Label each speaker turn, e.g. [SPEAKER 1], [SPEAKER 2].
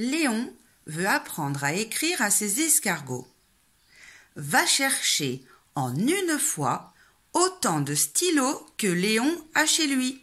[SPEAKER 1] Léon veut apprendre à écrire à ses escargots. Va chercher en une fois autant de stylos que Léon a chez lui.